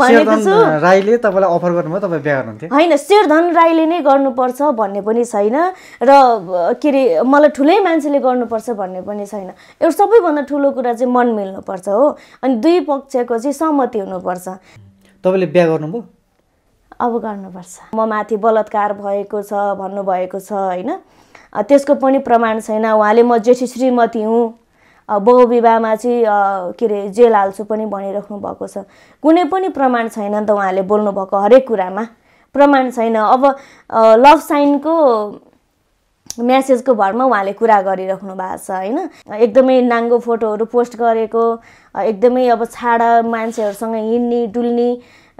राईले तपाईँलाई अफर गर्नुभयो तपाईँ बिहा गर्नुहुन्थ्यो होइन शेरधन राईले नै गर्नुपर्छ भन्ने पनि छैन र के अरे मलाई ठुलै मान्छेले गर्नुपर्छ भन्ने पनि छैन एउटा सबैभन्दा ठुलो कुरा चाहिँ मन मिल्नुपर्छ हो अनि दुई पक्षको चाहिँ सहमति हुनुपर्छ तपाईँले बिहा गर्नुभयो अब गर्नुपर्छ म माथि बलात्कार भएको छ भन्नुभएको छ होइन त्यसको पनि प्रमाण छैन उहाँले म जेठी श्रीमती हुँ बहुविवाहमा चाहिँ के अरे जेल हाल्छु पनि भनिराख्नु भएको छ कुनै पनि प्रमाण छैन नि त उहाँले बोल्नुभएको हरेक कुरामा प्रमाण छैन अब लभ साइनको म्यासेजको भरमा उहाँले कुरा गरिराख्नु भएको छ होइन एकदमै नाङ्गो फोटोहरू पोस्ट गरेको एकदमै अब छाडा मान्छेहरूसँग हिँड्ने डुल्ने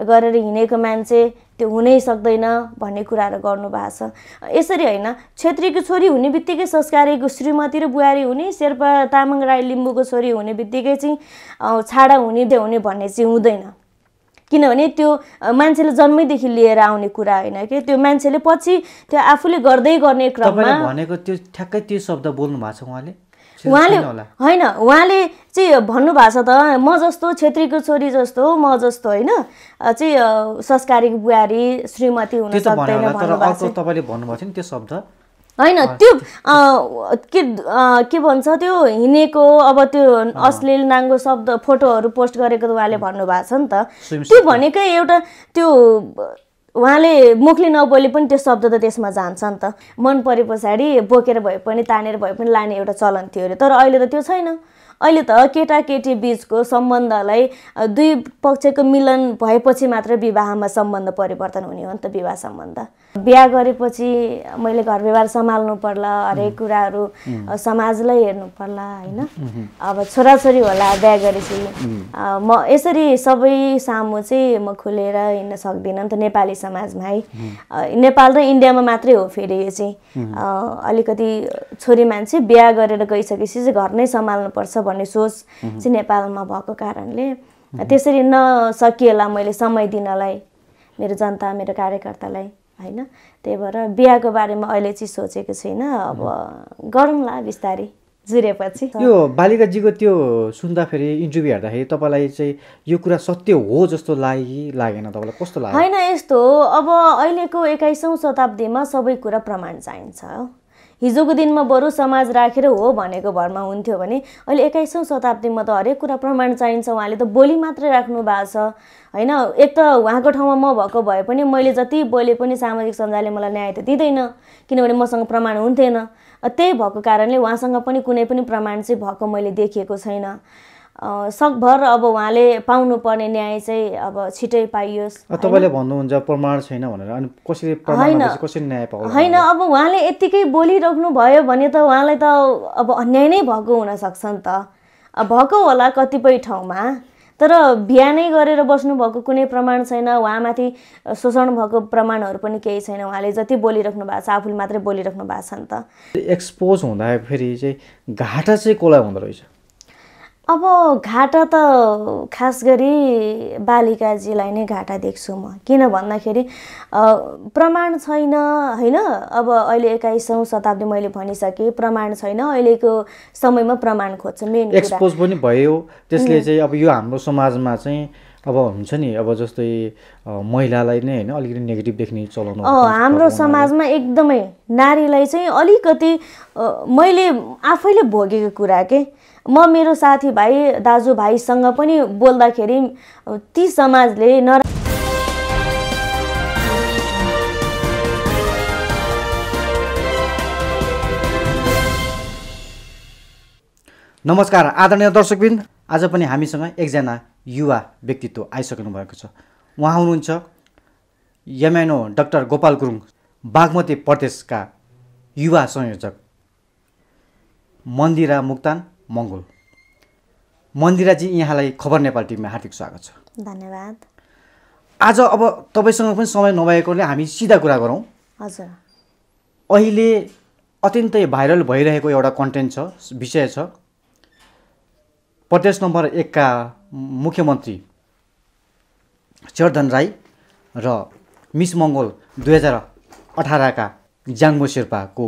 गरेर हिँडेको मान्छे त्यो हुनै सक्दैन भन्ने कुराहरू गर्नुभएको छ यसरी होइन छेत्रीको छोरी हुने बित्तिकै संस्कारीको श्रीमती र बुहारी हुने शेर्पा तामाङ राई लिम्बूको छोरी हुने बित्तिकै चाहिँ छाडा हुने हुने भन्ने चाहिँ हुँदैन किनभने त्यो मान्छेले जन्मैदेखि लिएर आउने कुरा होइन कि त्यो मान्छेले पछि त्यो आफूले गर्दै गर्ने क्रममा भनेको त्यो ठ्याक्कै त्यो शब्द बोल्नु भएको छ उहाँले उहाँले होइन उहाँले चाहिँ भन्नुभएको छ त म जस्तो छेत्रीको छोरी जस्तो म जस्तो होइन चाहिँ संस्कारिक बुहारी श्रीमती हुन सक्दैन तपाईँले भन्नुभएको थियो नि त्यो शब्द होइन त्यो के के भन्छ त्यो हिँडेको अब त्यो अश्लील नाङ्गो शब्द फोटोहरू पोस्ट गरेको उहाँले भन्नुभएको छ नि त त्यो भनेकै एउटा त्यो उहाँले मुखले नबोले पनि त्यो शब्द त त्यसमा जान्छ नि त मन परे पछाडि बोकेर भए पनि तानेर भए पनि लाने एउटा चलन थियो अरे तर अहिले त त्यो छैन अहिले त केटाकेटी बिचको सम्बन्धलाई दुई पक्षको मिलन भएपछि मात्र विवाहमा सम्बन्ध परिवर्तन हुने हो नि त विवाह सम्बन्ध बिहा गरेपछि मैले घर व्यवहार सम्हाल्नु पर्ला हरेक कुराहरू समाजलाई हेर्नु पर्ला होइन अब छोराछोरी होला बिहा गरेपछि म यसरी सबै सामु चाहिँ म खुलेर हिँड्न सक्दिनँ नि त नेपाली समाजमा है नेपाल र इन्डियामा मात्रै हो फेरि यो चाहिँ अलिकति छोरी मान्छे बिहा गरेर गइसकेपछि चाहिँ घर नै सम्हाल्नुपर्छ भन्ने सोच चाहिँ नेपालमा भएको कारणले त्यसरी नसकिएला मैले समय दिनलाई मेरो जनता मेरो कार्यकर्तालाई होइन त्यही भएर बिहाको बारेमा अहिले चाहिँ सोचेको छुइनँ अब गरौँला बिस्तारै जुरेपछि यो बालिकाजीको त्यो सुन्दाखेरि इन्टरभ्यू हेर्दाखेरि तपाईँलाई चाहिँ यो कुरा सत्य हो जस्तो लागि लागेन तपाईँलाई कस्तो लाग्यो होइन यस्तो हो अब अहिलेको एक्काइसौँ शताब्दीमा सबै कुरा प्रमाण चाहिन्छ हिजोको दिनमा बरु समाज राखेर हो भनेको भरमा हुन्थ्यो भने अहिले एक्काइसौँ शताब्दीमा त हरेक कुरा प्रमाण चाहिन्छ उहाँले त बोली मात्रै राख्नु भएको छ होइन एक त उहाँको ठाउँमा म भएको भए पनि मैले जति बोले पनि सामाजिक सञ्जालले मलाई न्याय त दिँदैन किनभने मसँग प्रमाण हुन्थेन त्यही भएको कारणले उहाँसँग पनि कुनै पनि प्रमाण चाहिँ भएको मैले देखिएको छैन सकभर अब उहाँले पाउनुपर्ने न्याय चाहिँ अब छिटै पाइयोस् तपाईँले भन्नुहुन्छ प्रमाण छैन भनेर अनि कसरी कसरी न्याय पाउ होइन अब उहाँले यत्तिकै बोलिराख्नु भयो भने त उहाँलाई त अब अन्याय नै भएको हुनसक्छ नि त भएको होला कतिपय ठाउँमा तर बिहानै गरेर बस्नुभएको कुनै प्रमाण छैन उहाँमाथि शोषण भएको प्रमाणहरू पनि केही छैन उहाँले जति बोलिराख्नु भएको छ आफूले मात्रै बोलिराख्नु भएको छ नि त एक्सपोज हुँदाखेरि चाहिँ घाटा चाहिँ कसलाई हुँदो रहेछ अब घाटा त खास गरी बालिकाजीलाई नै घाटा देख्छु म किन भन्दाखेरि प्रमाण छैन होइन अब अहिले एक्काइसौँ शताब्दी मैले भनिसकेँ प्रमाण छैन अहिलेको समयमा प्रमाण खोज्छ मेन एक्सपोज पनि भयो त्यसले चाहिँ अब यो हाम्रो समाजमा चाहिँ अब हुन्छ नि अब जस्तै महिलालाई नै होइन अलिकति नेगेटिभ देख्ने चलाउनु हाम्रो समाजमा एकदमै नारीलाई चाहिँ अलिकति मैले आफैले भोगेको कुरा के म मेरो साथीभाइ दाजुभाइसँग पनि बोल्दाखेरि ती समाजले नरा नमस्कार आदरणीय दर्शकबिन आज पनि हामीसँग एकजना युवा व्यक्तित्व आइसक्नु भएको छ उहाँ हुनुहुन्छ यम्यानो डाक्टर गोपाल गुरुङ बागमती प्रदेशका युवा संयोजक मन्दिरा मुक्तान मङ्गोल मन्दिराजी यहाँलाई खबर नेपाल टिममा हार्दिक स्वागत छ धन्यवाद आज अब तपाईँसँग पनि समय नभएकोले हामी सिधा कुरा गरौँ हजुर अहिले अत्यन्तै भाइरल भइरहेको एउटा कन्टेन्ट छ विषय छ प्रदेश नम्बर एकका मुख्यमन्त्री चरधन राई र मिस मङ्गोल दुई हजार अठारका ज्याङ्गो शेर्पाको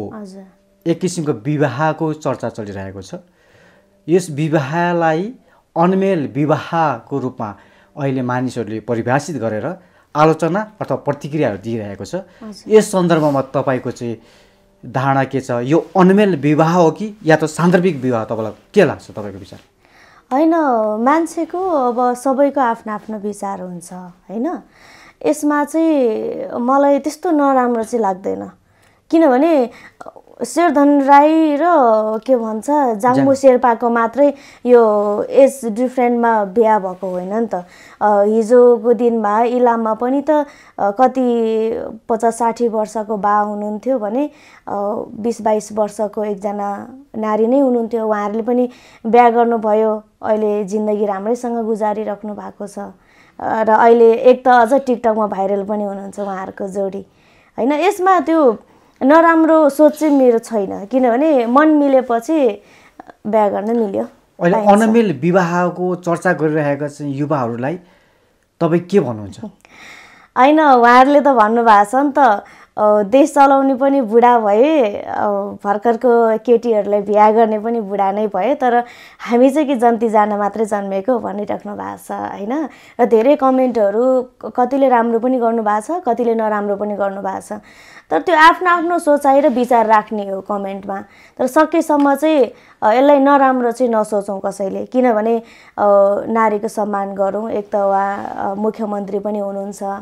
एक किसिमको विवाहको चर्चा चलिरहेको छ यस विवाहलाई अनमेल विवाहको रूपमा अहिले मानिसहरूले परिभाषित गरेर आलोचना अथवा प्रतिक्रियाहरू दिइरहेको छ यस सन्दर्भमा तपाईँको चाहिँ धारणा के छ यो अनमेल विवाह हो कि या त सान्दर्भिक विवाह तपाईँलाई के लाग्छ तपाईँको विचार होइन मान्छेको अब सबैको आफ्नो आफ्नो विचार हुन्छ होइन यसमा चाहिँ मलाई त्यस्तो नराम्रो चाहिँ लाग्दैन किनभने शेरधन राई र के भन्छ जाङ्गु शेर्पाको मात्रै यो एज डिफ्रेन्टमा बिहा भएको होइन नि त हिजोको दिनमा इलाममा पनि त कति पचास साठी वर्षको बा हुनुहुन्थ्यो भने बिस बाइस वर्षको एकजना नारी नै हुनुहुन्थ्यो उहाँहरूले पनि बिहा गर्नुभयो अहिले जिन्दगी राम्रैसँग गुजारिराख्नु भएको छ र अहिले एक त अझ टिकटकमा भाइरल पनि हुनुहुन्छ उहाँहरूको जोडी होइन यसमा त्यो नराम्रो सोच चाहिँ मेरो छैन किनभने मन मिलेपछि बिहा गर्न मिल्यो अहिले अनमेल विवाहको चर्चा गरिरहेका चाहिँ युवाहरूलाई तपाईँ के भन्नुहुन्छ होइन उहाँहरूले त भन्नुभएको छ नि त देश चलाउने पनि बुढा भए भर्खरको केटीहरूलाई बिहा गर्ने पनि बुढा नै भए तर हामी चाहिँ कि जन्ती जान मात्रै जन्मेको भनिराख्नु भएको छ होइन र धेरै कमेन्टहरू कतिले राम्रो पनि गर्नुभएको छ कतिले नराम्रो पनि गर्नुभएको छ तर त्यो आफ्नो आफ्नो सोचाइ र विचार राख्ने हो कमेन्टमा तर सकेसम्म चाहिँ यसलाई नराम्रो चाहिँ नसोचौँ कसैले किनभने नारीको सम्मान गरौँ एक त उहाँ मुख्यमन्त्री पनि हुनुहुन्छ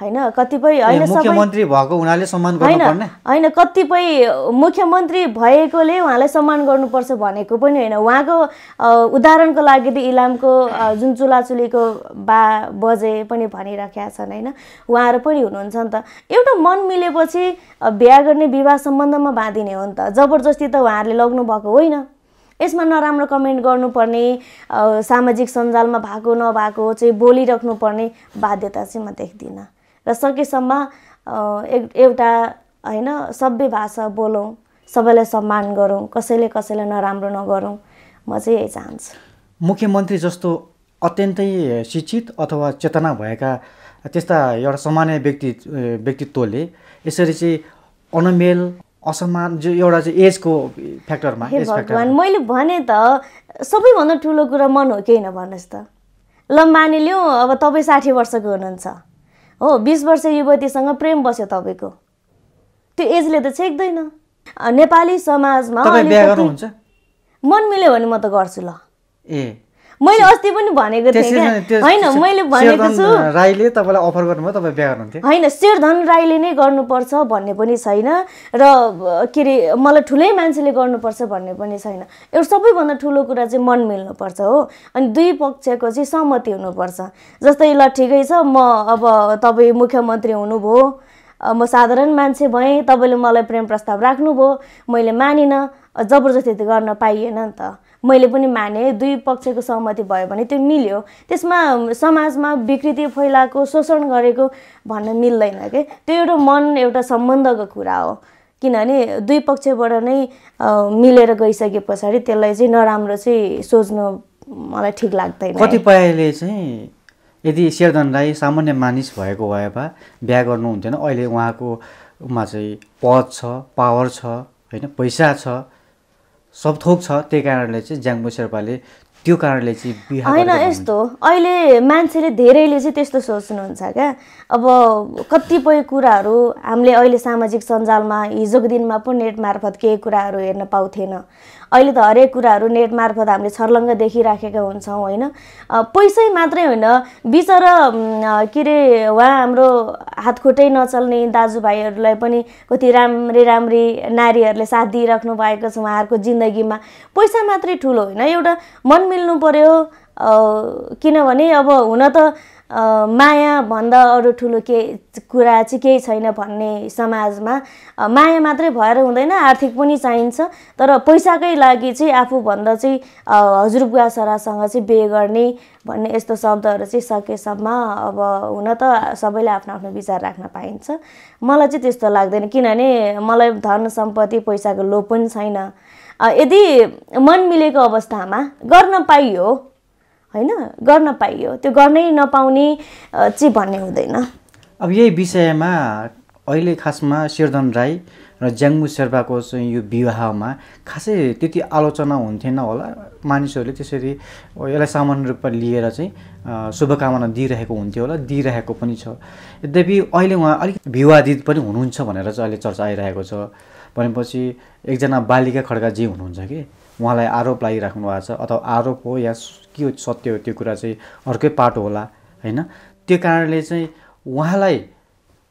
होइन कतिपय होइन मुख्यमन्त्री भएको हुनाले सम्मान गर्नुपर्ने होइन कतिपय मुख्यमन्त्री भएकोले उहाँलाई सम्मान गर्नुपर्छ भनेको पनि होइन उहाँको उदाहरणको लागि त इलामको जुन चुलाचुलीको बा बजे पनि भनिराखेका छन् होइन उहाँहरू पनि हुनुहुन्छ नि त एउटा मन मिलेपछि बिहा गर्ने विवाह सम्बन्धमा बाँधिने हो नि त जबरजस्ती त उहाँहरूले लग्नु भएको होइन यसमा नराम्रो कमेन्ट गर्नुपर्ने सामाजिक सञ्जालमा भएको नभएको चाहिँ बोलिराख्नुपर्ने बाध्यता चाहिँ म देख्दिनँ र सकेसम्म एउटा होइन सभ्य भाषा बोलौँ सबैलाई सम्मान गरौँ कसैले कसैलाई नराम्रो नगरौँ म चाहिँ यही चाहन्छु मुख्यमन्त्री जस्तो अत्यन्तै शिक्षित अथवा चेतना भएका त्यस्ता एउटा सामान्य व्यक्ति व्यक्तित्वले यसरी चाहिँ अनमेल असमान जो एउटा चाहिँ एजको फ्याक्टरमा भगवान् मैले भने त सबैभन्दा ठुलो कुरा मन हो केही नभन्नुहोस् त ल मानिलिउँ अब तपाईँ साठी वर्षको हुनुहुन्छ हो बिस वर्ष युवतीसँग प्रेम बस्यो तपाईँको त्यो एजले त छेक्दैन नेपाली समाजमा मन मिल्यो भने म त गर्छु ल ए मैले अस्ति पनि भनेको थिएँ होइन मैले भनेको छु राईले तपाईँलाई अफर गर्नुभयो तपाईँ बिहा गर्नुहुन्थ्यो होइन शेरधन राईले नै गर्नुपर्छ भन्ने पनि छैन र के अरे मलाई ठुलै मान्छेले गर्नुपर्छ भन्ने पनि छैन एउटा सबैभन्दा ठुलो कुरा चाहिँ मन मिल्नुपर्छ हो अनि दुई पक्षको चाहिँ सहमति हुनुपर्छ जस्तै ल ठिकै छ म अब तपाईँ मुख्यमन्त्री हुनुभयो म साधारण मान्छे भएँ तपाईँले मलाई प्रेम प्रस्ताव राख्नुभयो मैले मानिनँ जबरजस्ती त गर्न पाइएन नि त मैले पनि माने दुई पक्षको सहमति भयो भने त्यो मिल्यो त्यसमा समाजमा विकृति फैलाएको शोषण गरेको भन्न मिल्दैन के त्यो एउटा मन एउटा सम्बन्धको कुरा हो किनभने दुई पक्षबाट नै मिलेर गइसके पछाडि त्यसलाई चाहिँ नराम्रो चाहिँ सोच्नु मलाई ठिक लाग्दैन कतिपयले चाहिँ यदि शेरदन राई सामान्य मानिस भएको भए भए बिहा गर्नुहुन्थेन अहिले उहाँकोमा चाहिँ पद छ पावर छ होइन पैसा छ सब थोक छ त्यही कारणले चाहिँ ज्याङ्बो शेर्पाले त्यो कारणले चाहिँ होइन यस्तो अहिले मान्छेले धेरैले चाहिँ त्यस्तो सोच्नुहुन्छ क्या अब कतिपय कुराहरू हामीले अहिले सामाजिक सञ्जालमा हिजोको दिनमा पो नेट मार्फत केही कुराहरू हेर्न पाउँथेन अहिले त हरेक कुराहरू नेट मार्फत हामीले छर्लङ्ग देखिराखेका हुन्छौँ होइन पैसै मात्रै होइन बिचरा के अरे उहाँ हाम्रो हातखुट्टै नचल्ने दाजुभाइहरूलाई पनि कति राम्री राम्री नारीहरूले साथ दिइराख्नु भएको छ उहाँहरूको जिन्दगीमा पैसा मात्रै ठुलो होइन एउटा मन मिल्नु पऱ्यो किनभने अब हुन त माया भन्दा अरू ठुलो के कुरा चाहिँ केही छैन भन्ने समाजमा माया मात्रै भएर हुँदैन आर्थिक पनि चाहिन्छ तर पैसाकै लागि चाहिँ आफूभन्दा चाहिँ हजुरबुवा छोरासँग चाहिँ बिहे गर्ने भन्ने यस्तो शब्दहरू चाहिँ सकेसम्म अब हुन त सबैले आफ्नो आफ्नो विचार राख्न पाइन्छ मलाई चाहिँ त्यस्तो लाग्दैन किनभने मलाई धन सम्पत्ति पैसाको लोभ पनि छैन यदि मन मिलेको अवस्थामा गर्न पाइयो होइन गर्न पाइयो त्यो गर्नै नपाउने चाहिँ भन्ने हुँदैन अब यही विषयमा अहिले खासमा शेरधन राई र ज्याङ्गु शेर्पाको चाहिँ यो विवाहमा खासै त्यति आलोचना हुन्थेन होला मानिसहरूले त्यसरी यसलाई सामान्य रूपमा लिएर चाहिँ शुभकामना दिइरहेको हुन्थ्यो होला दिइरहेको पनि छ यद्यपि अहिले उहाँ अलिक विवादित पनि हुनुहुन्छ भनेर चाहिँ अहिले चर्चा आइरहेको छ भनेपछि एकजना बालिका खड्काजी हुनुहुन्छ कि उहाँलाई आरोप लागिराख्नु भएको छ अथवा आरोप हो या के हो सत्य हो त्यो कुरा चाहिँ अर्कै पाटो होला होइन त्यो कारणले चाहिँ उहाँलाई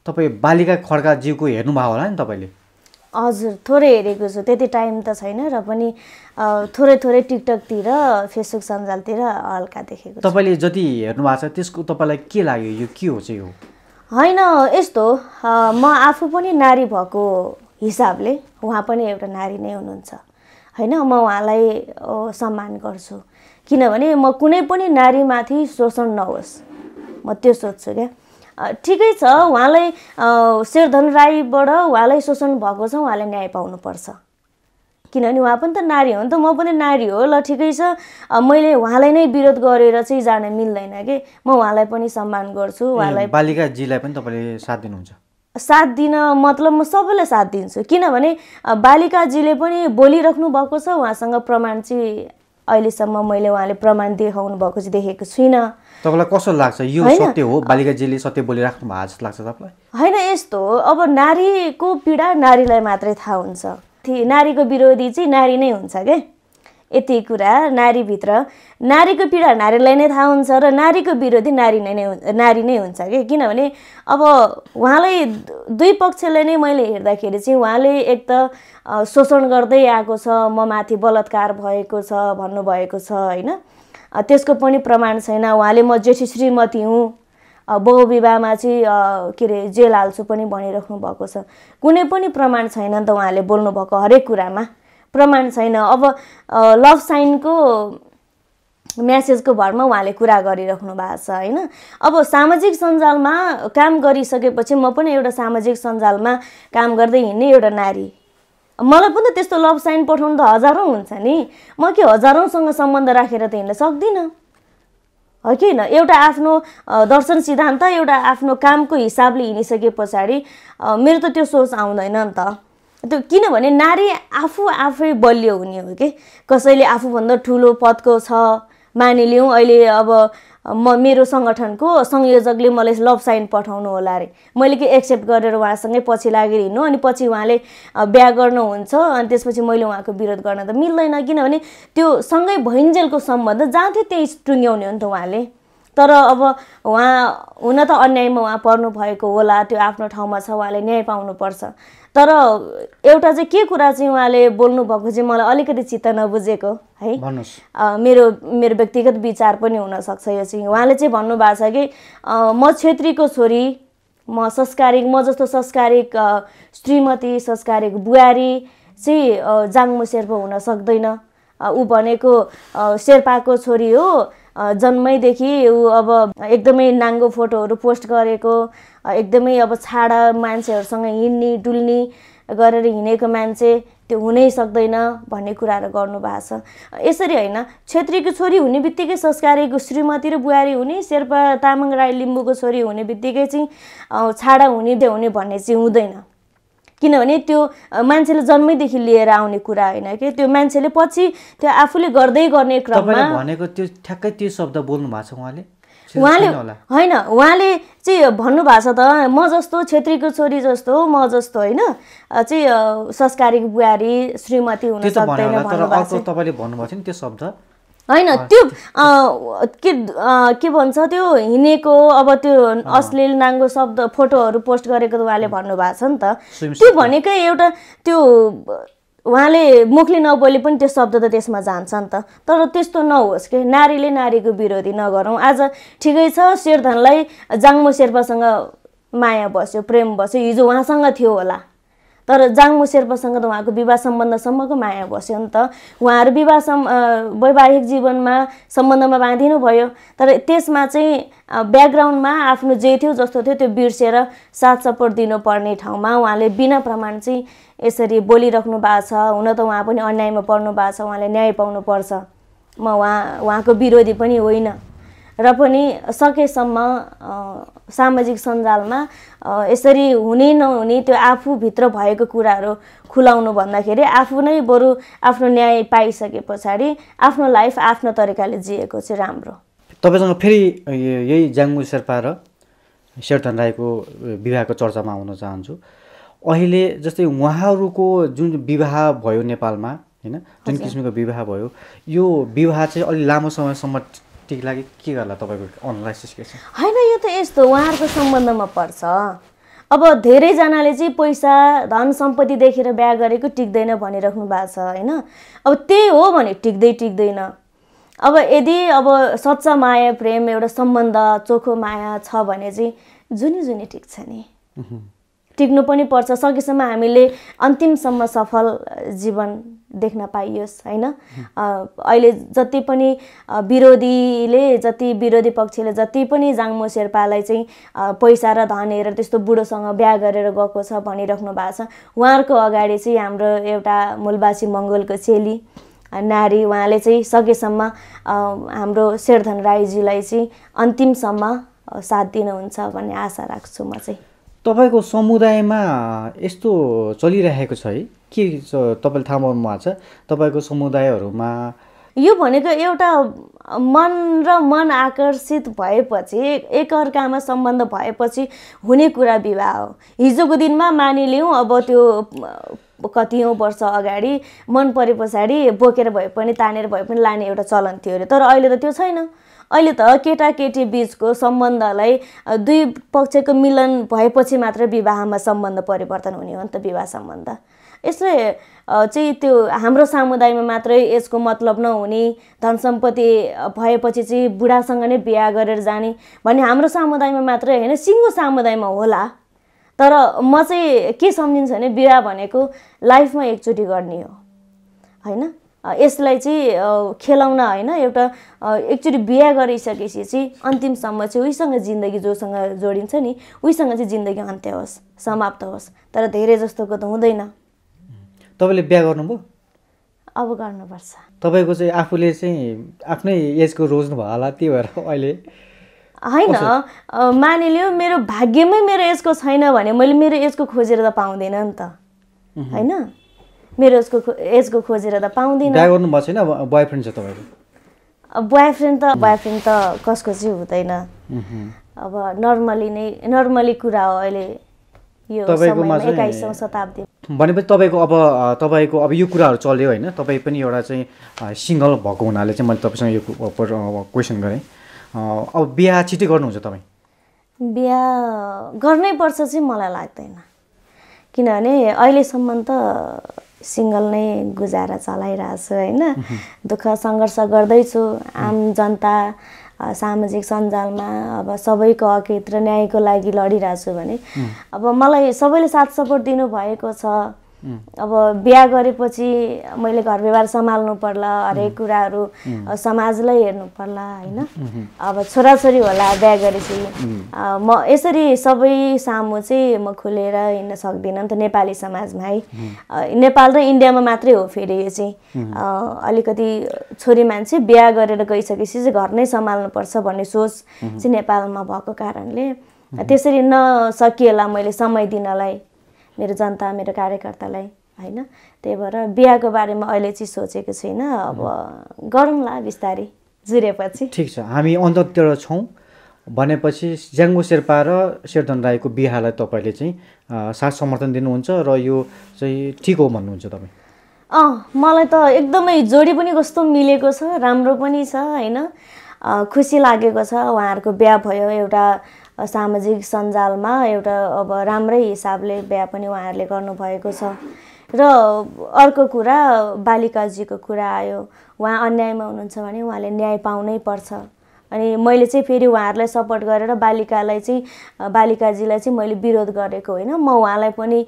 तपाईँ बालिका खड्काज्यूको हेर्नुभयो होला नि तपाईँले हजुर थोरै हेरेको छु त्यति टाइम त छैन र पनि थोरै थोरै टिकटकतिर फेसबुक सञ्जालतिर हल्का देखेको तपाईँले जति हेर्नु भएको छ त्यसको तपाईँलाई के लाग्यो यो के हो चाहिँ हो होइन यस्तो म आफू पनि नारी भएको हिसाबले उहाँ पनि एउटा नारी नै हुनुहुन्छ होइन म उहाँलाई सम्मान गर्छु किनभने म कुनै पनि नारीमाथि शोषण नहोस् म त्यो सोध्छु क्या ठिकै छ उहाँलाई शेरधन राईबाट उहाँलाई शोषण भएको छ उहाँले न्याय पाउनुपर्छ किनभने उहाँ पनि त नारी हो नि त म पनि नारी हो ल ठिकै छ मैले उहाँलाई नै विरोध गरेर चाहिँ जान मिल्दैन कि म उहाँलाई पनि सम्मान गर्छु उहाँलाई बालिकाजीलाई पनि तपाईँले साथ दिनुहुन्छ साथ दिन मतलब म सबैलाई साथ दिन्छु किनभने बालिकाजीले पनि बोलिराख्नु भएको छ उहाँसँग प्रमाण चाहिँ अहिलेसम्म मैले उहाँले प्रमाण देखाउनु भएको चाहिँ देखेको छुइनँ तपाईँलाई कस्तो लाग्छ यो सत्य हो बालिकाजीले सत्य बोलिराख्नु भएको जस्तो लाग्छ तपाईँलाई होइन यस्तो हो अब नारीको पीडा नारीलाई मात्रै थाहा हुन्छ नारीको विरोधी चाहिँ नारी नै हुन्छ क्या यति कुरा नारीभित्र नारीको पीडा नारीलाई नै थाहा हुन्छ र नारीको विरोधी नारी नै नै नारी नै हुन्छ कि किनभने अब उहाँलाई दुई पक्षले नै मैले हेर्दाखेरि चाहिँ उहाँले एक त शोषण गर्दै आएको छ म माथि बलात्कार भएको छ भन्नुभएको छ होइन त्यसको पनि प्रमाण छैन उहाँले म जेठी श्रीमती हुँ बहुविवाहमा चाहिँ के अरे जेल हाल्छु पनि भनिराख्नु भएको छ कुनै पनि प्रमाण छैन नि त उहाँले बोल्नुभएको हरेक कुरामा प्रमाण छैन अब लभ साइनको म्यासेजको भरमा उहाँले कुरा गरिराख्नु भएको छ होइन अब सामाजिक सञ्जालमा काम गरिसकेपछि म पनि एउटा सामाजिक सञ्जालमा काम गर्दै हिँड्ने एउटा नारी मलाई पनि त त्यस्तो लभ साइन पठाउनु त हजारौँ हुन्छ नि म के हजारौँसँग सम्बन्ध राखेर त हिँड्न सक्दिनँ हो कि होइन एउटा आफ्नो दर्शन सिद्धान्त एउटा आफ्नो कामको हिसाबले हिँडिसके पछाडि मेरो त त्यो सोच आउँदैन नि त त्यो किनभने नारी आफू आफै बलियो हुने हो कि कसैले आफूभन्दा ठुलो पदको छ मानिलिउँ अहिले अब म मेरो सङ्गठनको संयोजकले मलाई लभ साइन पठाउनु होला अरे मैले के एक्सेप्ट गरेर उहाँसँगै पछि लागेर हिँड्नु अनि पछि उहाँले बिहा गर्नुहुन्छ अनि त्यसपछि मैले उहाँको विरोध गर्न त मिल्दैन किनभने त्यो सँगै भैन्जेलको सम्बन्ध जहाँ थियो त्यही टुङ्ग्याउने हो नि त उहाँले तर अब उहाँ हुन त अन्यायमा उहाँ पर्नु भएको होला त्यो आफ्नो ठाउँमा छ उहाँले न्याय पाउनुपर्छ तर एउटा चाहिँ के कुरा चाहिँ उहाँले बोल्नुभएको चाहिँ मलाई अलिकति चित्त नबुझेको है मेरो मेरो व्यक्तिगत विचार पनि हुनसक्छ यो चाहिँ उहाँले चाहिँ भन्नुभएको छ कि म छेत्रीको छोरी म संस्कारिक म जस्तो संस्कारिक श्रीमती संस्कारिक बुहारी चाहिँ जाङमु शेर्पा हुन सक्दैन ऊ भनेको शेर्पाको छोरी हो जन्मैदेखि ऊ अब एकदमै नाङ्गो फोटोहरू पोस्ट गरेको एकदमै अब छाडा मान्छेहरूसँग हिँड्ने डुल्ने गरेर हिँडेको मान्छे त्यो हुनै सक्दैन भन्ने कुराहरू गर्नुभएको छ यसरी होइन छेत्रीको छोरी हुने बित्तिकै संस्कारीको श्रीमती र बुहारी हुने शेर्पा तामाङ राई लिम्बूको छोरी हुने बित्तिकै चाहिँ छाडा हुने हुने भन्ने चाहिँ हुँदैन किनभने त्यो मान्छेले जन्मैदेखि लिएर आउने कुरा होइन कि त्यो मान्छेले पछि त्यो आफूले गर्दै गर्ने क्रममा भनेको त्यो ठ्याक्कै त्यो शब्द बोल्नु भएको छ उहाँले उहाँले होइन उहाँले चाहिँ भन्नुभएको छ त म जस्तो छेत्रीको छोरी जस्तो म जस्तो होइन चाहिँ संस्कारिक बुहारी श्रीमती हुन सक्दैन तपाईँले भन्नुभएको छ नि त्यो शब्द होइन त्यो के के भन्छ त्यो हिँडेको अब त्यो अश्लील नाङ्गो शब्द फोटोहरू पोस्ट गरेको उहाँले भन्नुभएको छ नि त त्यो भनेकै एउटा त्यो उहाँले मुखले नबोले पनि त्यो शब्द त त्यसमा जान्छ नि त तर त्यस्तो नहोस् कि नारीले नारीको विरोधी नगरौँ आज ठिकै छ शेरधनलाई जाङ्मो शेर्पासँग माया बस्यो प्रेम बस्यो हिजो उहाँसँग थियो होला तर जाङमो शेर्पासँग त उहाँको विवाह सम्बन्धसम्मको माया बस्यो नि त उहाँहरू विवाह सम् वैवाहिक जीवनमा सम्बन्धमा बाँधिनु भयो तर त्यसमा चाहिँ ब्याकग्राउन्डमा आफ्नो जे थियो जस्तो थियो त्यो बिर्सेर साथ सपोर्ट दिनुपर्ने ठाउँमा उहाँले बिना प्रमाण चाहिँ यसरी बोलिराख्नु भएको छ हुन त उहाँ पनि अन्यायमा पर्नु भएको छ उहाँले न्याय पाउनुपर्छ म उहाँ उहाँको विरोधी पनि होइन र पनि सकेसम्म सामाजिक सञ्जालमा यसरी हुने नहुने त्यो आफूभित्र भएको कुराहरू खुलाउनु भन्दाखेरि आफू नै बरु आफ्नो न्याय पाइसके पछाडि आफ्नो लाइफ आफ्नो तरिकाले जिएको चाहिँ राम्रो तपाईँसँग फेरि यही ज्याङ्गु शेर्पा र शेरथन राईको विवाहको चर्चामा आउन चाहन्छु अहिले जस्तै उहाँहरूको जुन विवाह भयो नेपालमा होइन जुन किसिमको विवाह भयो यो विवाह चाहिँ अलिक लामो समयसम्म ठिक लाग्यो के गर्ला तपाईँको के छ होइन यो त यस्तो उहाँहरूको सम्बन्धमा पर्छ अब धेरैजनाले चाहिँ पैसा धन सम्पत्ति देखेर बिहा गरेको टिक्दैन भनिराख्नु भएको छ होइन अब त्यही हो भने टिक्दै टिक्दैन अब यदि अब सच्चा माया प्रेम एउटा सम्बन्ध चोखो माया छ भने चाहिँ जुनी जुनी टिक्छ नि टिक्नु पनि पर्छ सकेसम्म हामीले अन्तिमसम्म सफल जीवन देख्न पाइयोस् होइन अहिले जति पनि विरोधीले जति विरोधी पक्षले जति पनि जाङमो शेर्पालाई चाहिँ पैसा र धन हेरेर त्यस्तो बुढोसँग बिहा गरेर गएको छ भनिराख्नु भएको छ उहाँहरूको अगाडि चाहिँ हाम्रो एउटा मूलवासी मङ्गोलको चेली नारी उहाँले चाहिँ सकेसम्म हाम्रो शेरधन राईजीलाई चाहिँ अन्तिमसम्म साथ दिनुहुन्छ भन्ने आशा राख्छु म चाहिँ तपाईँको समुदायमा यस्तो चलिरहेको छ है के तपाईँले थाहा पाउनु भएको छ तपाईँको समुदायहरूमा यो भनेको एउटा मन र मन आकर्षित भएपछि एकअर्कामा सम्बन्ध भएपछि हुने कुरा विवाह हो हिजोको दिनमा मानिलिउँ अब त्यो कतियौँ वर्ष अगाडि मन परे पछाडि बोकेर भए पनि तानेर भए पनि लाने एउटा चलन थियो अरे तर अहिले त त्यो छैन अहिले त केटाकेटी बिचको सम्बन्धलाई दुई पक्षको मिलन भएपछि मात्र विवाहमा सम्बन्ध परिवर्तन हुने हो नि त विवाह सम्बन्ध यसले चाहिँ त्यो हाम्रो समुदायमा मात्रै यसको मतलब नहुने धन सम्पत्ति भएपछि चाहिँ बुढासँग नै बिहा गरेर जाने भन्ने हाम्रो समुदायमा मात्रै होइन सिङ्गो समुदायमा होला तर म चाहिँ के सम्झिन्छु भने विवाह भनेको लाइफमा एकचोटि गर्ने हो होइन यसलाई चाहिँ खेलाउन होइन एउटा एकचोटि बिहा गरिसकेपछि चाहिँ अन्तिमसम्म चाहिँ उहीसँग जिन्दगी जोसँग जोडिन्छ नि उहीसँग चाहिँ जिन्दगी अन्त्य होस् समाप्त होस् तर धेरै जस्तोको त हुँदैन तपाईँले बिहा गर्नुभयो अब गर्नुपर्छ तपाईँको चाहिँ आफूले चाहिँ आफ्नै एजको रोज्नुभयो होला त्यही भएर अहिले होइन मानिलियो मेरो भाग्यमै मेरो एजको छैन भने मैले मेरो एजको खोजेर त पाउँदैन नि त होइन मेरो उसको एजको खोजेर त पाउँदिनँ गर्नुभएको छैन बोयफ्रेन्ड छ तपाईँको बोयफ्रेन्ड त बोयफ्रेन्ड त कसको चाहिँ हुँदैन अब नर्मली नै नर्मली कुरा हो अहिले यो एक्काइसौँ शताब्दी भनेपछि तपाईँको अब तपाईँको अब यो कुराहरू चल्यो होइन तपाईँ पनि एउटा चाहिँ सिङ्गल भएको हुनाले चाहिँ मैले तपाईँसँग यो क्वेसन गरेँ अब बिहा छिटै गर्नुहुन्छ तपाईँ बिहा गर्नै पर्छ चाहिँ मलाई लाग्दैन किनभने अहिलेसम्म त सिङ्गल नै गुजारा चलाइरहेछु होइन दुःख सङ्घर्ष गर्दैछु आम जनता सामाजिक सञ्जालमा अब सबैको हकित र न्यायको लागि लडिरहेछु भने अब मलाई सबैले साथ सपोर्ट दिनुभएको छ अब बिहा गरेपछि मैले घर व्यवहार सम्हाल्नु पर्ला हरेक कुराहरू समाजलाई हेर्नु पर्ला होइन अब छोराछोरी होला बिहा गरेपछि म यसरी सबै सामु चाहिँ म खुलेर हिँड्न सक्दिनँ नि त नेपाली समाजमा है नेपाल र इन्डियामा मात्रै हो फेरि यो चाहिँ अलिकति छोरी मान्छे बिहा गरेर गइसकेपछि चाहिँ घर नै सम्हाल्नुपर्छ भन्ने सोच चाहिँ नेपालमा भएको कारणले त्यसरी नसकिएला मैले समय दिनलाई मेरो जनता मेरो कार्यकर्तालाई होइन त्यही भएर बिहाको बारेमा अहिले चाहिँ सोचेको छुइनँ अब गरौँला बिस्तारै जुरेपछि ठिक छ हामी अन्ततिर छौँ भनेपछि ज्याङ्गो शेर्पा र शेरधन राईको बिहालाई तपाईँले चाहिँ साथ समर्थन दिनुहुन्छ र यो चाहिँ ठिक हो भन्नुहुन्छ तपाईँ अँ मलाई त एकदमै जोडी पनि कस्तो मिलेको छ राम्रो पनि छ होइन खुसी लागेको छ उहाँहरूको बिहा भयो एउटा सामाजिक सञ्जालमा एउटा अब राम्रै हिसाबले बिहा पनि उहाँहरूले गर्नुभएको छ र अर्को कुरा बालिकाजीको कुरा आयो उहाँ अन्यायमा हुनुहुन्छ भने उहाँले न्याय पाउनै पर्छ अनि मैले चाहिँ फेरि उहाँहरूलाई सपोर्ट गरेर बालिकालाई चाहिँ बालिकाजीलाई चाहिँ मैले विरोध गरेको होइन म उहाँलाई पनि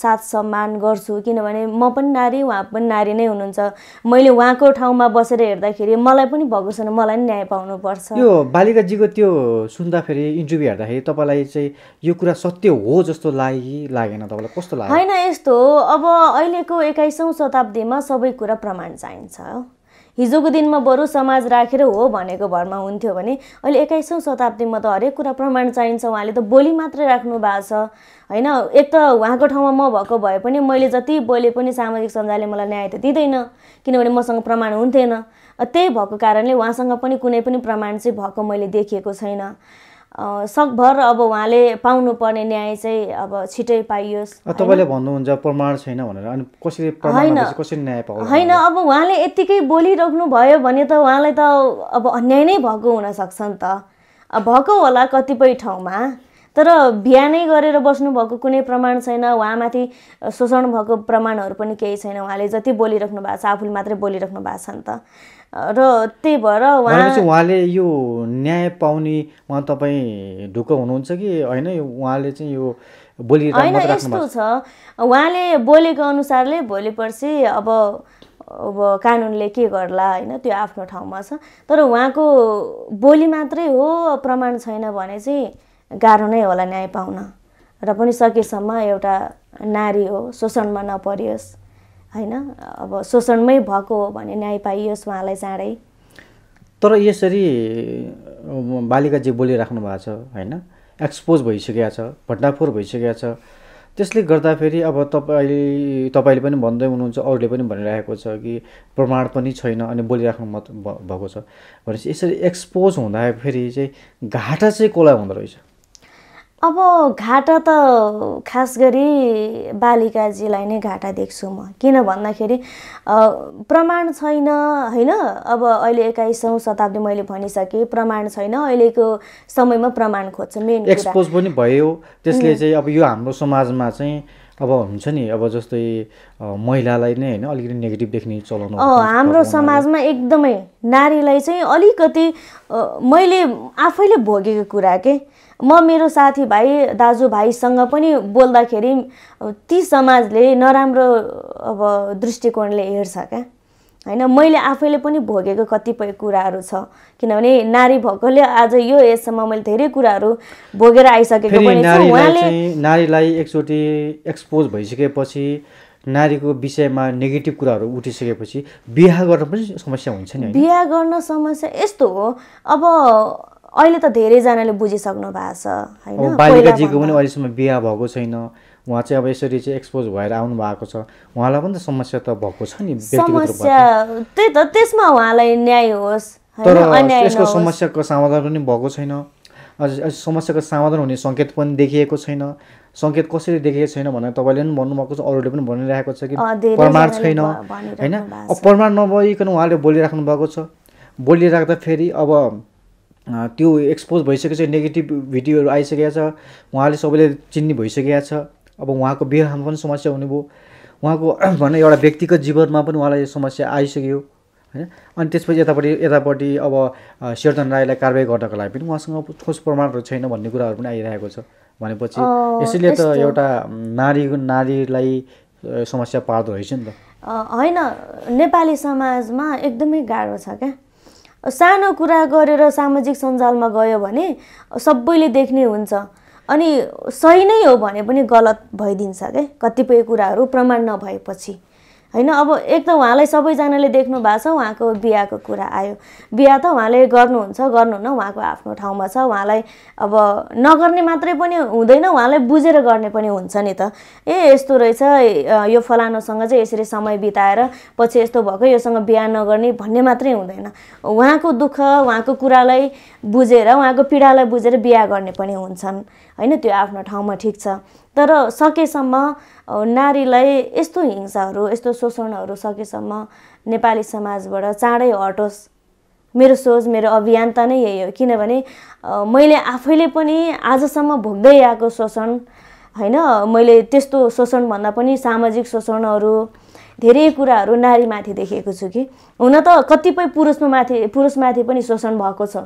साथ सम्मान गर्छु किनभने म पनि नारी उहाँ पनि नारी नै हुनुहुन्छ मैले उहाँको ठाउँमा बसेर हेर्दाखेरि मलाई पनि भएको छैन मलाई पनि न्याय पाउनुपर्छ यो बालिकाजीको त्यो सुन्दाखेरि इन्टरभ्यू हेर्दाखेरि तपाईँलाई चाहिँ यो कुरा सत्य हो जस्तो लागि लागेन तपाईँलाई कस्तो लाग्यो होइन यस्तो अब अहिलेको एक्काइसौँ शताब्दीमा सबै कुरा प्रमाण चाहिन्छ हिजोको दिनमा बरु समाज राखेर हो भनेको भरमा हुन्थ्यो भने अहिले एक्काइसौँ शताब्दीमा त हरेक कुरा प्रमाण चाहिन्छ उहाँले त बोली मात्रै राख्नु भएको छ होइन एक त उहाँको ठाउँमा म भएको भए पनि मैले जति बोले पनि सामाजिक सञ्जालले मलाई न्याय त दिँदैन किनभने मसँग प्रमाण हुन्थेन त्यही भएको कारणले उहाँसँग पनि कुनै पनि प्रमाण चाहिँ भएको मैले देखिएको छैन सकभर अब उहाँले पाउनुपर्ने न्याय चाहिँ अब छिटै पाइयोस् तपाईँले भन्नुहुन्छ प्रमाण छैन भनेर अनि कसरी होइन कसरी न्याय होइन अब उहाँले यत्तिकै बोलिराख्नु भयो भने त उहाँलाई त अब अन्याय नै भएको हुनसक्छ नि त भएको होला कतिपय ठाउँमा तर बिहानै गरेर बस्नुभएको कुनै प्रमाण छैन उहाँमाथि शोषण भएको प्रमाणहरू पनि केही छैन उहाँले जति बोलिराख्नु भएको छ आफूले मात्रै बोलिराख्नु भएको छ नि त र त्यही भएर उहाँ उहाँले यो न्याय पाउने उहाँ तपाईँ ढुक्क हुनुहुन्छ कि होइन उहाँले चाहिँ यो होइन यस्तो छ उहाँले बोलेको अनुसारले भोलि पर्सि अब अब कानुनले के गर्ला होइन त्यो आफ्नो ठाउँमा छ तर उहाँको बोली मात्रै हो प्रमाण छैन भने चाहिँ गाह्रो नै होला न्याय पाउन र पनि सकेसम्म एउटा नारी हो शोषणमा नपरियोस् होइन अब शोषणमै भएको हो भने न्याय पाइयोस् उहाँलाई चाँडै तर यसरी बालिकाजी बोलिराख्नु भएको छ होइन एक्सपोज भइसकेको छ भट्टाफोर भइसकेको छ त्यसले गर्दा फेरि अब तपाईँ तपाईँले पनि भन्दै हुनुहुन्छ अरूले पनि भनिरहेको छ कि प्रमाण पनि छैन अनि बोलिराख्नु मत भएको छ भनेपछि यसरी एक्सपोज हुँदाखेरि चाहिँ घाटा चाहिँ कसलाई हुँदो रहेछ अब घाटा त खास गरी बालिकाजीलाई नै घाटा देख्छु म किन भन्दाखेरि प्रमाण छैन होइन अब अहिले एक्काइसौँ शताब्दी मैले भनिसकेँ प्रमाण छैन अहिलेको समयमा प्रमाण खोज्छ मेन एक्सपोज पनि भयो त्यसले चाहिँ अब यो हाम्रो समाजमा चाहिँ अब हुन्छ नि अब जस्तै महिलालाई नै होइन अलिकति नेगेटिभ देख्ने चलाउनु हाम्रो समाजमा एकदमै नारीलाई चाहिँ अलिकति मैले आफैले भोगेको कुरा के म मेरो साथीभाइ दाजुभाइसँग पनि बोल्दाखेरि ती समाजले नराम्रो अब दृष्टिकोणले हेर्छ क्या होइन मैले आफैले पनि भोगेको कतिपय कुराहरू छ किनभने नारी भएकोले आज यो एजसम्म मैले धेरै कुराहरू भोगेर आइसकेको पनि नारीलाई एकचोटि एक्सपोज भइसकेपछि नारीको विषयमा नेगेटिभ कुराहरू उठिसकेपछि बिहा गर्न पनि समस्या हुन्छ नि बिहा गर्न समस्या यस्तो हो अब अहिले त धेरैजनाले बुझिसक्नु भएको छ होइन बालिकाजीको पनि अहिलेसम्म बिहा भएको छैन उहाँ चाहिँ अब यसरी चाहिँ एक्सपोज भएर आउनु भएको छ उहाँलाई पनि त समस्या त भएको छ नि समस्या त्यही त त्यसमा उहाँलाई न्याय होस् तर यसको समस्याको समाधान पनि भएको छैन समस्याको समाधान हुने सङ्केत पनि देखिएको छैन सङ्केत कसरी देखेको छैन भनेर तपाईँले पनि भन्नुभएको छ अरूले पनि भनिरहेको छ कि प्रमाण छैन होइन प्रमाण नभइकन उहाँले बोलिराख्नु भएको छ बोलिराख्दा फेरि अब त्यो एक्सपोज भइसकेपछि नेगेटिभ भिडियोहरू आइसकेको छ उहाँले सबैले चिन्ने भइसकेको छ अब उहाँको बिहामा पनि समस्या हुनुभयो उहाँको भने एउटा व्यक्तिगत जीवनमा पनि उहाँलाई समस्या आइसक्यो होइन अनि त्यसपछि यतापट्टि यतापट्टि अब शेरधन राईलाई कारवाही गर्नको लागि पनि उहाँसँग ठोस प्रमाणहरू छैन भन्ने कुराहरू पनि आइरहेको छ भनेपछि यसैले त एउटा नारी नारीलाई समस्या पार्दो रहेछ नि त होइन नेपाली समाजमा एकदमै गाह्रो छ क्या सानो कुरा गरेर सामाजिक सञ्जालमा गयो भने सबैले देख्ने हुन्छ अनि सही नै हो भने पनि गलत भइदिन्छ क्या कतिपय कुराहरू प्रमाण नभएपछि होइन अब एक त उहाँलाई सबैजनाले देख्नु भएको छ उहाँको बिहाको कुरा आयो बिहा त उहाँले गर्नुहुन्छ गर्नुहुन्न उहाँको आफ्नो ठाउँमा छ उहाँलाई अब नगर्ने मात्रै पनि हुँदैन उहाँलाई बुझेर गर्ने पनि हुन्छ नि त ए यस्तो रहेछ यो फलानुसँग चाहिँ यसरी समय बिताएर पछि यस्तो भएको योसँग बिहा नगर्ने भन्ने मात्रै हुँदैन उहाँको दुःख उहाँको कुरालाई बुझेर उहाँको पीडालाई बुझेर बिहा गर्ने पनि हुन्छन् होइन त्यो आफ्नो ठाउँमा ठिक छ तर सकेसम्म नारीलाई यस्तो हिंसाहरू यस्तो शोषणहरू सकेसम्म नेपाली समाजबाट चाँडै हटोस् मेरो सोच मेरो अभियान त नै यही हो किनभने मैले आफैले पनि आजसम्म भोग्दै आएको शोषण होइन मैले त्यस्तो शोषणभन्दा पनि सामाजिक शोषणहरू धेरै कुराहरू नारीमाथि देखेको छु कि हुन त कतिपय पुरुषमाथि पुरुषमाथि पनि शोषण भएको छ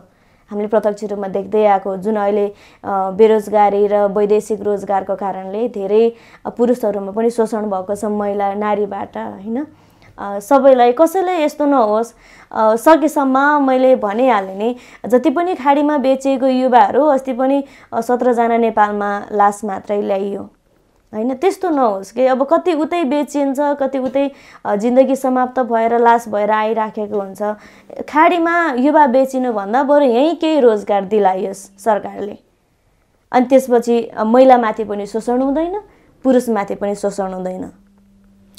हामीले प्रत्यक्ष रूपमा देख्दै आएको जुन अहिले बेरोजगारी र वैदेशिक रोजगारको कारणले धेरै पुरुषहरूमा पनि शोषण भएको छ महिला नारीबाट होइन सबैलाई कसैलाई यस्तो नहोस् सकेसम्म मैले भनिहालेँ नि जति पनि खाडीमा बेचिएको युवाहरू अस्ति पनि सत्रजना नेपालमा लास मात्रै ल्याइयो होइन त्यस्तो नहोस् कि अब कति उतै बेचिन्छ कति उतै जिन्दगी समाप्त भएर लास भएर आइराखेको हुन्छ खाडीमा युवा बेचिनुभन्दा बरु यहीँ केही रोजगार दिलाइयोस् सरकारले अनि त्यसपछि महिलामाथि पनि शोषण हुँदैन पुरुषमाथि पनि शोषण हुँदैन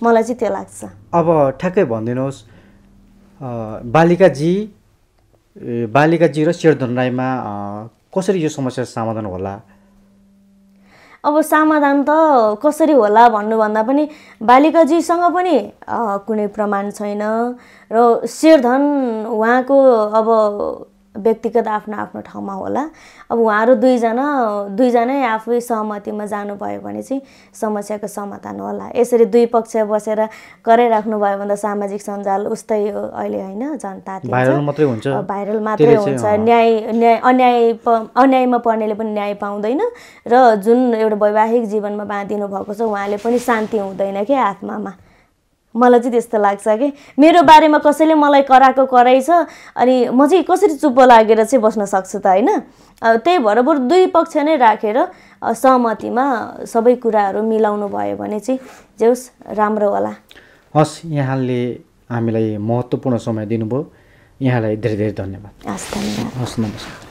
मलाई चाहिँ त्यो लाग्छ अब ठ्याक्कै भनिदिनुहोस् बालिकाजी बालिकाजी र शेरधन राईमा कसरी यो समस्या समाधान होला अब समाधान त कसरी होला भन्नुभन्दा पनि बालिकाजीसँग पनि कुनै प्रमाण छैन र शेरधन उहाँको अब व्यक्तिगत आफ्नो आफ्नो ठाउँमा होला अब उहाँहरू दुईजना दुईजनै आफै सहमतिमा जानुभयो भने चाहिँ समस्याको समाधान होला यसरी दुई पक्ष बसेर गराइराख्नुभयो भने त सामाजिक सञ्जाल उस्तै अहिले होइन जनता भाइरल मात्रै हुन्छ न्याय न्याय अन्याय अन्यायमा पर्नेले पनि न्याय पाउँदैन र जुन एउटा वैवाहिक जीवनमा बाँधिनु भएको छ उहाँले पनि शान्ति हुँदैन क्या आत्मामा मलाई चाहिँ त्यस्तो लाग्छ कि मेरो बारेमा कसैले मलाई कराएको कराइ छ अनि म चाहिँ कसरी चुप्प लागेर चाहिँ बस्न सक्छु त होइन त्यही भएर बरु दुई पक्ष नै राखेर सहमतिमा सबै कुराहरू मिलाउनु भयो भने चाहिँ जे होस् राम्रो होला हस् यहाँले हामीलाई महत्त्वपूर्ण समय दिनुभयो यहाँलाई धेरै धेरै धन्यवाद हस् धन्यवाद हस् नमस्कार